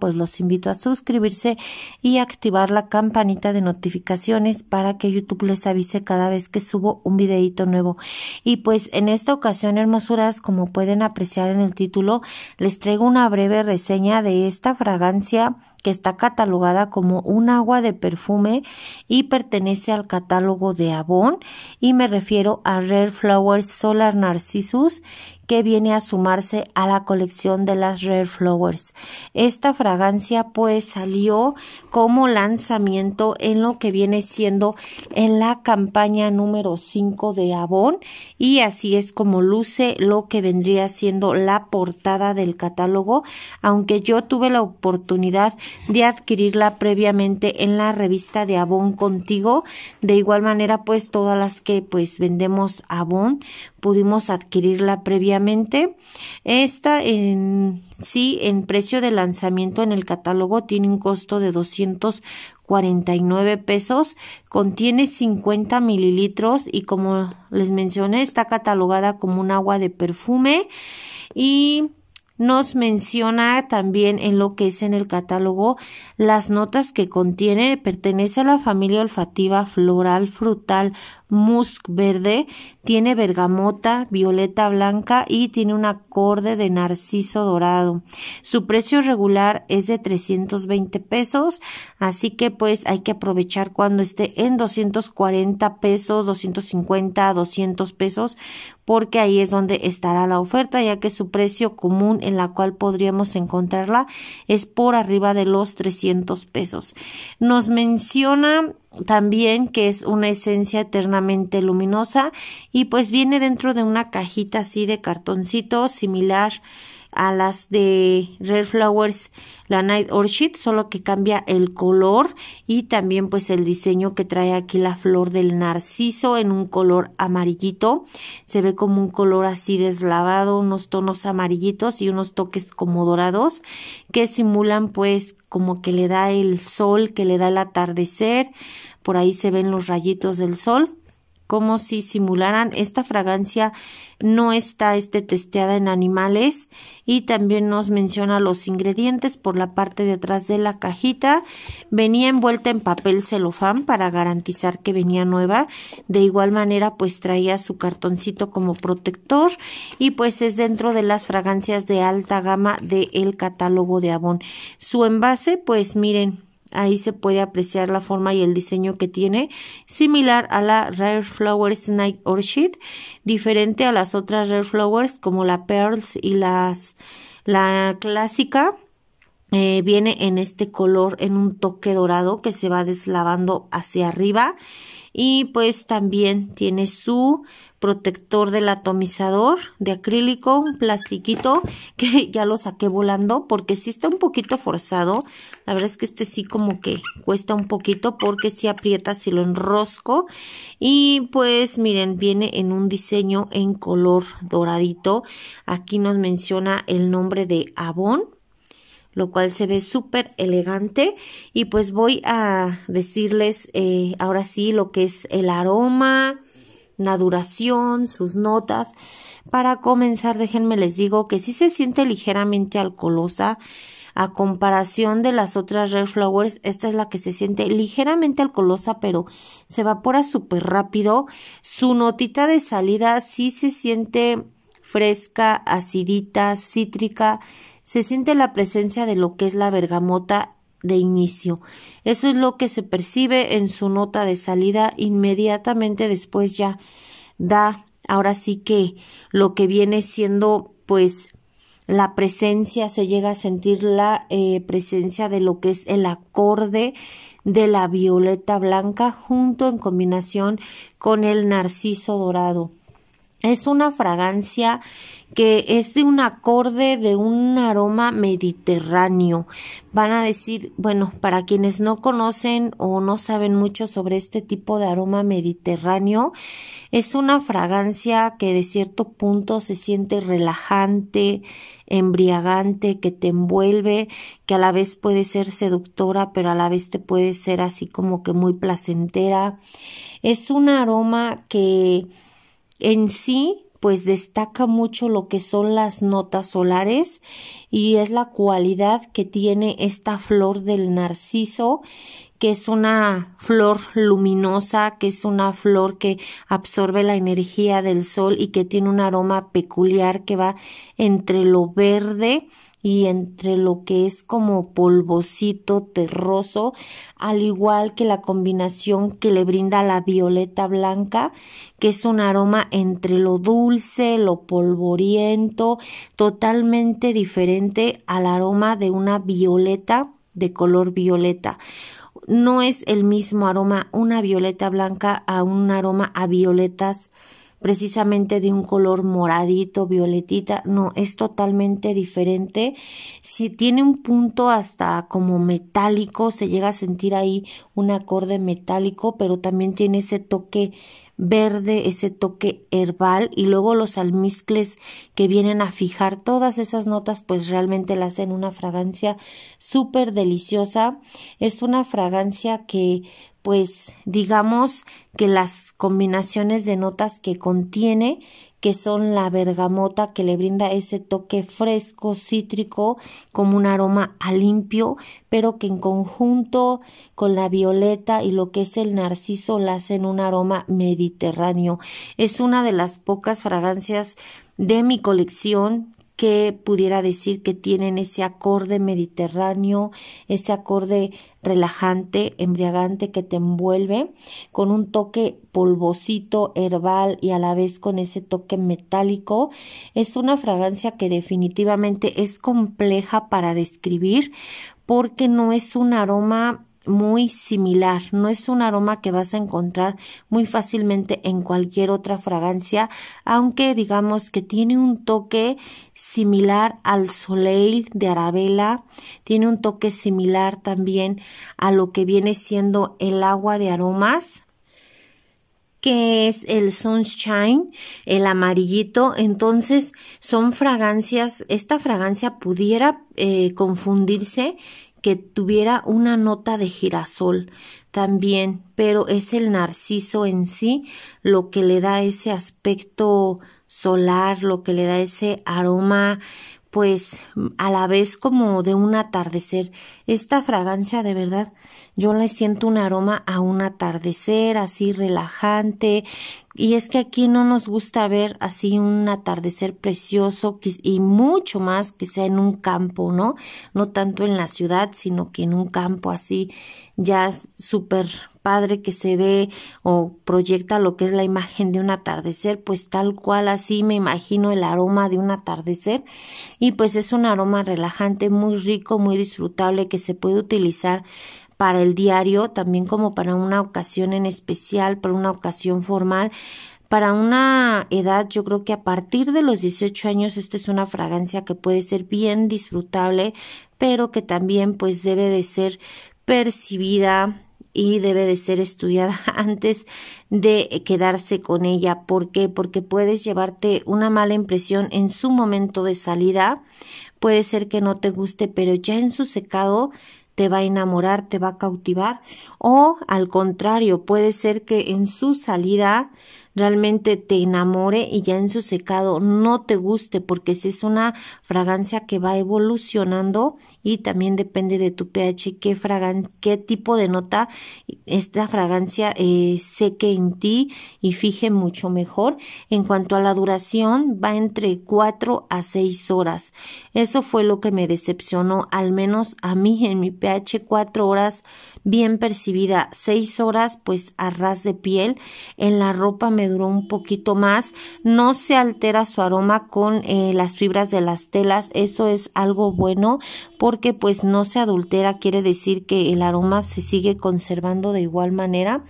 pues los invito a suscribirse y activar la campanita de notificaciones para que YouTube les avise cada vez que subo un videito nuevo. Y pues en esta ocasión, hermosuras, como pueden apreciar en el título, les traigo una breve reseña de esta fragancia que está catalogada como un agua de perfume y pertenece al catálogo de Avon y me refiero a Rare Flowers Solar Narcissus que viene a sumarse a la colección de las Rare Flowers. Esta fragancia pues salió como lanzamiento en lo que viene siendo en la campaña número 5 de Avon y así es como luce lo que vendría siendo la portada del catálogo, aunque yo tuve la oportunidad de adquirirla previamente en la revista de Avon contigo, de igual manera pues todas las que pues vendemos Avon pudimos adquirirla previamente esta en sí, en precio de lanzamiento en el catálogo, tiene un costo de 249 pesos. Contiene 50 mililitros y como les mencioné, está catalogada como un agua de perfume. Y nos menciona también en lo que es en el catálogo las notas que contiene. Pertenece a la familia olfativa floral, frutal, musk verde, tiene bergamota, violeta blanca y tiene un acorde de narciso dorado. Su precio regular es de 320 pesos, así que pues hay que aprovechar cuando esté en 240 pesos, 250, 200 pesos, porque ahí es donde estará la oferta, ya que su precio común en la cual podríamos encontrarla es por arriba de los 300 pesos. Nos menciona también que es una esencia eternamente luminosa y pues viene dentro de una cajita así de cartoncito similar a las de Rare Flowers, la Night Orchid, solo que cambia el color y también pues el diseño que trae aquí la flor del narciso en un color amarillito. Se ve como un color así deslavado, unos tonos amarillitos y unos toques como dorados que simulan pues como que le da el sol, que le da el atardecer. Por ahí se ven los rayitos del sol como si simularan esta fragancia no está este testeada en animales y también nos menciona los ingredientes por la parte de atrás de la cajita venía envuelta en papel celofán para garantizar que venía nueva de igual manera pues traía su cartoncito como protector y pues es dentro de las fragancias de alta gama del catálogo de Avon su envase pues miren Ahí se puede apreciar la forma y el diseño que tiene, similar a la Rare Flowers Night Orchid, diferente a las otras Rare Flowers como la Pearls y las, la clásica. Eh, viene en este color, en un toque dorado que se va deslavando hacia arriba y pues también tiene su protector del atomizador de acrílico, un plastiquito que ya lo saqué volando porque sí está un poquito forzado. La verdad es que este sí como que cuesta un poquito porque si aprieta si lo enrosco. Y pues miren, viene en un diseño en color doradito. Aquí nos menciona el nombre de Avon lo cual se ve súper elegante y pues voy a decirles eh, ahora sí lo que es el aroma, la duración, sus notas. Para comenzar, déjenme les digo que sí se siente ligeramente alcoholosa. A comparación de las otras Red Flowers, esta es la que se siente ligeramente alcoholosa, pero se evapora súper rápido. Su notita de salida sí se siente fresca, acidita, cítrica, se siente la presencia de lo que es la bergamota de inicio. Eso es lo que se percibe en su nota de salida inmediatamente después ya da ahora sí que lo que viene siendo pues la presencia, se llega a sentir la eh, presencia de lo que es el acorde de la violeta blanca junto en combinación con el narciso dorado. Es una fragancia que es de un acorde, de un aroma mediterráneo. Van a decir, bueno, para quienes no conocen o no saben mucho sobre este tipo de aroma mediterráneo, es una fragancia que de cierto punto se siente relajante, embriagante, que te envuelve, que a la vez puede ser seductora, pero a la vez te puede ser así como que muy placentera. Es un aroma que en sí, pues destaca mucho lo que son las notas solares y es la cualidad que tiene esta flor del narciso que es una flor luminosa, que es una flor que absorbe la energía del sol y que tiene un aroma peculiar que va entre lo verde y entre lo que es como polvosito, terroso, al igual que la combinación que le brinda la violeta blanca, que es un aroma entre lo dulce, lo polvoriento, totalmente diferente al aroma de una violeta de color violeta no es el mismo aroma una violeta blanca a un aroma a violetas precisamente de un color moradito, violetita, no, es totalmente diferente. Si tiene un punto hasta como metálico, se llega a sentir ahí un acorde metálico, pero también tiene ese toque verde, ese toque herbal y luego los almizcles que vienen a fijar todas esas notas pues realmente la hacen una fragancia súper deliciosa. Es una fragancia que pues digamos que las combinaciones de notas que contiene que son la bergamota que le brinda ese toque fresco, cítrico, como un aroma a limpio, pero que en conjunto con la violeta y lo que es el narciso la hacen un aroma mediterráneo. Es una de las pocas fragancias de mi colección que pudiera decir que tienen ese acorde mediterráneo, ese acorde relajante, embriagante que te envuelve, con un toque polvosito, herbal y a la vez con ese toque metálico. Es una fragancia que definitivamente es compleja para describir porque no es un aroma muy similar, no es un aroma que vas a encontrar muy fácilmente en cualquier otra fragancia, aunque digamos que tiene un toque similar al Soleil de Arabella, tiene un toque similar también a lo que viene siendo el agua de aromas, que es el Sunshine, el amarillito. Entonces son fragancias, esta fragancia pudiera eh, confundirse que tuviera una nota de girasol también, pero es el narciso en sí lo que le da ese aspecto solar, lo que le da ese aroma pues a la vez como de un atardecer. Esta fragancia de verdad yo le siento un aroma a un atardecer así relajante y es que aquí no nos gusta ver así un atardecer precioso y mucho más que sea en un campo, ¿no? No tanto en la ciudad, sino que en un campo así ya súper padre que se ve o proyecta lo que es la imagen de un atardecer, pues tal cual así me imagino el aroma de un atardecer y pues es un aroma relajante, muy rico, muy disfrutable que se puede utilizar para el diario, también como para una ocasión en especial, para una ocasión formal. Para una edad, yo creo que a partir de los 18 años, esta es una fragancia que puede ser bien disfrutable, pero que también pues debe de ser percibida y debe de ser estudiada antes de quedarse con ella. ¿Por qué? Porque puedes llevarte una mala impresión en su momento de salida. Puede ser que no te guste, pero ya en su secado te va a enamorar, te va a cautivar o al contrario, puede ser que en su salida realmente te enamore y ya en su secado no te guste porque si es una fragancia que va evolucionando y también depende de tu pH qué, qué tipo de nota esta fragancia eh, seque en ti y fije mucho mejor. En cuanto a la duración va entre 4 a 6 horas. Eso fue lo que me decepcionó, al menos a mí en mi pH, cuatro horas bien percibida, seis horas pues a ras de piel, en la ropa me duró un poquito más, no se altera su aroma con eh, las fibras de las telas, eso es algo bueno porque pues no se adultera, quiere decir que el aroma se sigue conservando de igual manera.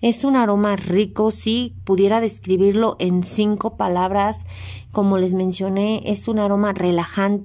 Es un aroma rico, si pudiera describirlo en cinco palabras, como les mencioné, es un aroma relajante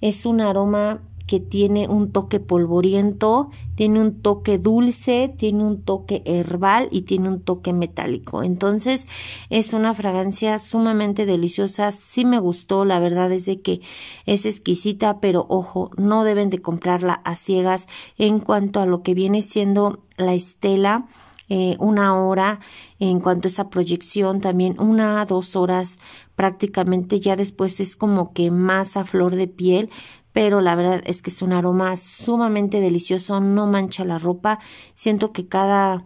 es un aroma que tiene un toque polvoriento, tiene un toque dulce, tiene un toque herbal y tiene un toque metálico. Entonces es una fragancia sumamente deliciosa, si me gustó, la verdad es de que es exquisita, pero ojo, no deben de comprarla a ciegas en cuanto a lo que viene siendo la estela eh, una hora en cuanto a esa proyección, también una a dos horas prácticamente ya después es como que más a flor de piel, pero la verdad es que es un aroma sumamente delicioso, no mancha la ropa, siento que cada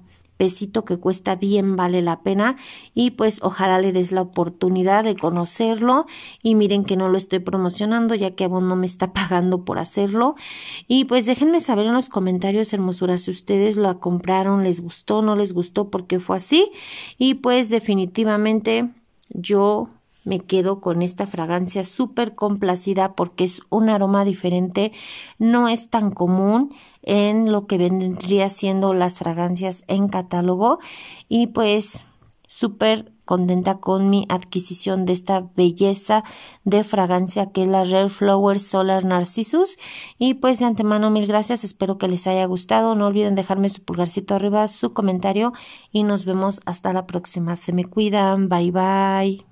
que cuesta bien vale la pena y pues ojalá le des la oportunidad de conocerlo y miren que no lo estoy promocionando ya que aún no me está pagando por hacerlo y pues déjenme saber en los comentarios hermosuras, si ustedes la compraron, les gustó, no les gustó, porque fue así y pues definitivamente yo me quedo con esta fragancia súper complacida porque es un aroma diferente, no es tan común en lo que vendría siendo las fragancias en catálogo y pues súper contenta con mi adquisición de esta belleza de fragancia que es la Rare Flower Solar Narcissus y pues de antemano mil gracias espero que les haya gustado no olviden dejarme su pulgarcito arriba su comentario y nos vemos hasta la próxima se me cuidan bye bye